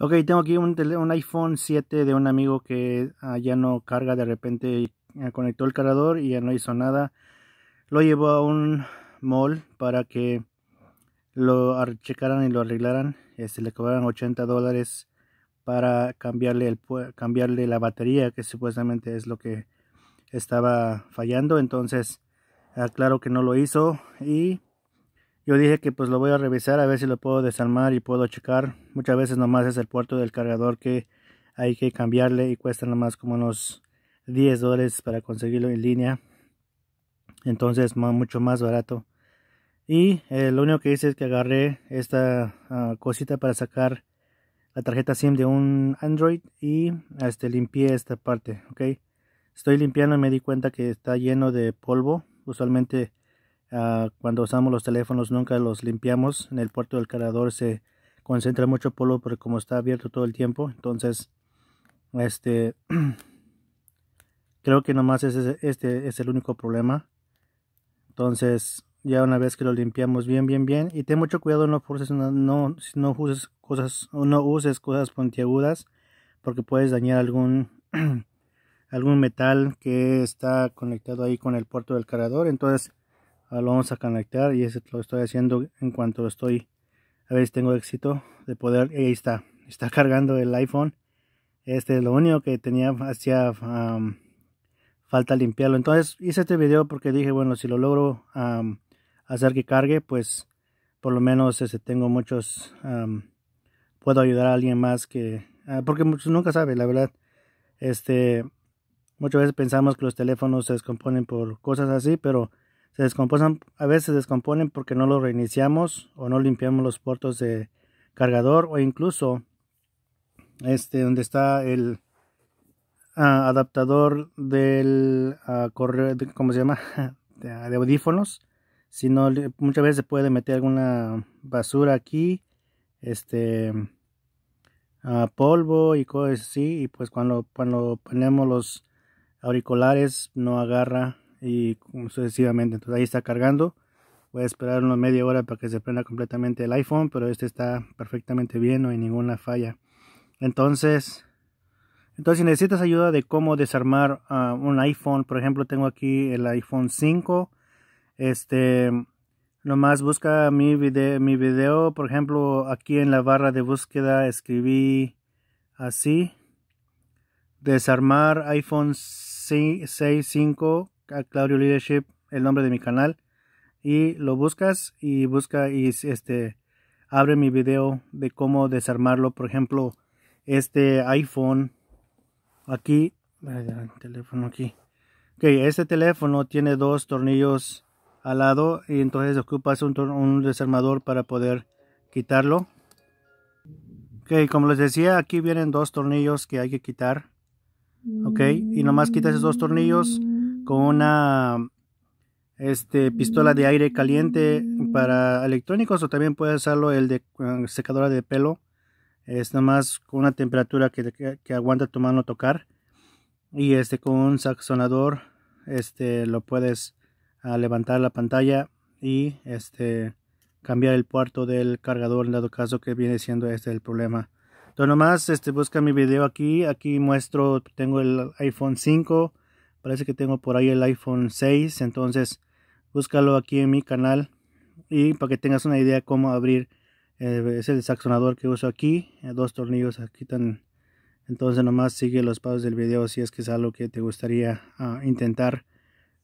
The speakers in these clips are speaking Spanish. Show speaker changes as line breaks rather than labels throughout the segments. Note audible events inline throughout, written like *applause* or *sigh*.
Ok, tengo aquí un, iPhone 7 de un amigo que ah, ya no carga de repente. Ah, conectó el cargador y ya no hizo nada. Lo llevó a un mall para que lo checaran y lo arreglaran. Este, le cobraron 80 dólares para cambiarle, el, cambiarle la batería, que supuestamente es lo que estaba fallando. Entonces, aclaro ah, que no lo hizo y yo dije que pues lo voy a revisar a ver si lo puedo desarmar y puedo checar. Muchas veces nomás es el puerto del cargador que hay que cambiarle y cuesta nomás como unos 10 dólares para conseguirlo en línea. Entonces mucho más barato. Y eh, lo único que hice es que agarré esta ah, cosita para sacar la tarjeta SIM de un Android y este, limpié esta parte. ok Estoy limpiando y me di cuenta que está lleno de polvo. Usualmente Ah, cuando usamos los teléfonos nunca los limpiamos. En el puerto del cargador se concentra mucho polvo porque como está abierto todo el tiempo, entonces este *clears throat* creo que nomás este es el único problema. Entonces ya una vez que lo limpiamos bien, bien, bien y ten mucho cuidado no forces, no uses cosas, no uses cosas puntiagudas porque puedes dañar algún *clears throat* algún metal que está conectado ahí con el puerto del cargador entonces lo vamos a conectar y eso lo estoy haciendo en cuanto estoy a ver si tengo éxito de poder ahí está está *laughs* cargando el iPhone este es lo único que tenía hacía falta limpiarlo entonces hice este video porque dije bueno si lo logro hacer que cargue pues por lo menos este, tengo muchos puedo ayudar a alguien más que ah, porque muchos nunca saben la verdad este muchas veces pensamos que los teléfonos se descomponen por cosas así pero se a veces se descomponen porque no lo reiniciamos o no limpiamos los puertos de cargador o incluso este donde está el ah, adaptador del ah, correo, de, ¿cómo se llama? *laughs* Ah, de, audífonos, muchas veces se puede meter alguna basura aquí, este polvo y cosas así, y pues cuando cuando ponemos los auriculares no agarra y sucesivamente. Entonces ahí está cargando. Voy a esperar una media hora para que se prenda completamente el iPhone, pero este está perfectamente bien, no hay ninguna falla. Entonces, entonces si necesitas ayuda de cómo desarmar ah, un iPhone, por ejemplo, tengo aquí el iPhone 5. Este, nomás busca mi video, mi video, por ejemplo, aquí en la barra de búsqueda escribí así desarmar iPhone 6, 5 a Claudio Leadership, el nombre de mi canal, y lo buscas y busca y este abre mi video de cómo desarmarlo, por ejemplo, este iPhone aquí, teléfono aquí. este teléfono tiene dos tornillos al lado y entonces ocupas un, un desarmador para poder quitarlo. Ok, como les decía, aquí vienen dos tornillos que hay que quitar. Ok, y nomás quitas esos dos tornillos con una este, pistola de aire caliente para electrónicos o también puedes usarlo el de eh, secadora de pelo. Es nomás con una temperatura que, aguanta tu mano tocar. Y este con un saxonador este, lo puedes ah, levantar la pantalla y este, cambiar el puerto del cargador en dado caso que viene siendo este el problema. Entonces nomás este, busca mi video aquí. Aquí muestro, tengo el iPhone 5 Parece que tengo por ahí el iPhone 6. Entonces búscalo aquí en mi canal. Y para que tengas una idea cómo abrir. ese eh, es el que uso aquí. Eh, dos tornillos aquí tan... Entonces nomás sigue los pasos del video si es que es algo que te gustaría ah, intentar.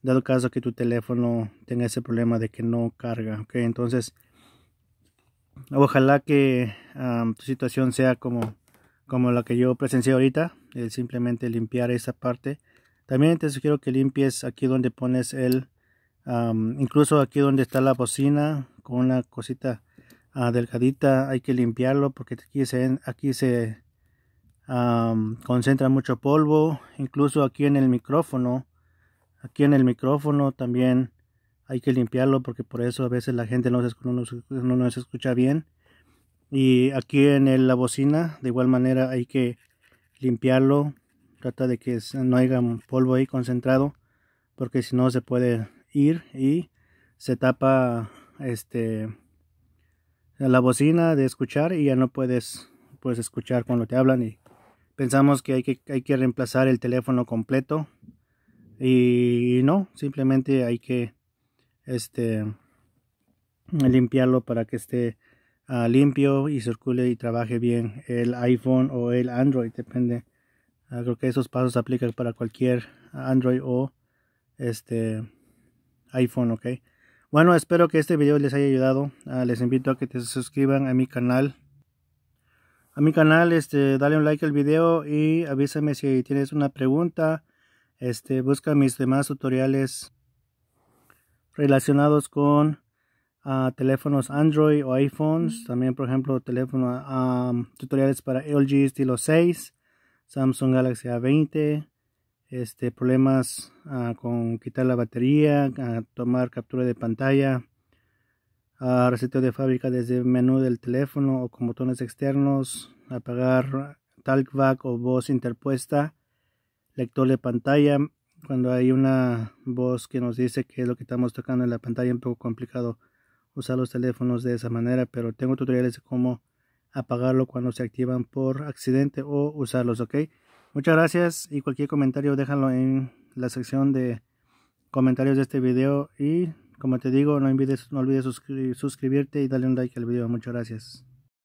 Dado caso que tu teléfono tenga ese problema de que no carga. Ok, entonces ojalá que ah, tu situación sea como, como la que yo presencié ahorita. simplemente limpiar esa parte también te sugiero que limpies aquí donde pones el, incluso aquí donde está la bocina con una cosita adelgadita. Ah, delgadita. Hay que limpiarlo porque aquí se, concentra mucho polvo. Incluso aquí en el micrófono, aquí en el micrófono también hay que limpiarlo porque por eso a veces la gente no, nos, escucha bien. Y aquí en la bocina, de igual manera hay que limpiarlo Trata de que no haya polvo ahí concentrado porque si no se puede ir y se tapa este la bocina de escuchar y ya no puedes pues, escuchar cuando te hablan y pensamos que hay que, hay que reemplazar el teléfono completo y no, simplemente hay que este limpiarlo para que esté ah, limpio y circule y trabaje bien el iPhone o el Android, depende Ah, creo que esos pasos aplican para cualquier Android o este iPhone, Bueno, espero que este video les haya ayudado. Ah, les invito a que te suscriban a mi canal. A mi canal, este, dale un like al video y avísame si tienes una pregunta. Este, busca mis demás tutoriales relacionados con ah, teléfonos Android o iPhones. También, por ejemplo, teléfono, tutoriales para LG estilo 6 Samsung Galaxy A20, este, problemas ah, con quitar la batería, ah, tomar captura de pantalla, uh, de fábrica desde el menú del teléfono o con botones externos, apagar TalkBack o voz interpuesta, lector de pantalla, cuando hay una voz que nos dice que es lo que estamos tocando en la pantalla, un poco complicado usar los teléfonos de esa manera, pero tengo tutoriales de cómo apagarlo cuando se activan por accidente o usarlos, ¿ok? Muchas gracias y cualquier comentario déjalo en la sección de comentarios de este video y como te digo, no olvides, suscribirte y darle un like al video. Muchas gracias.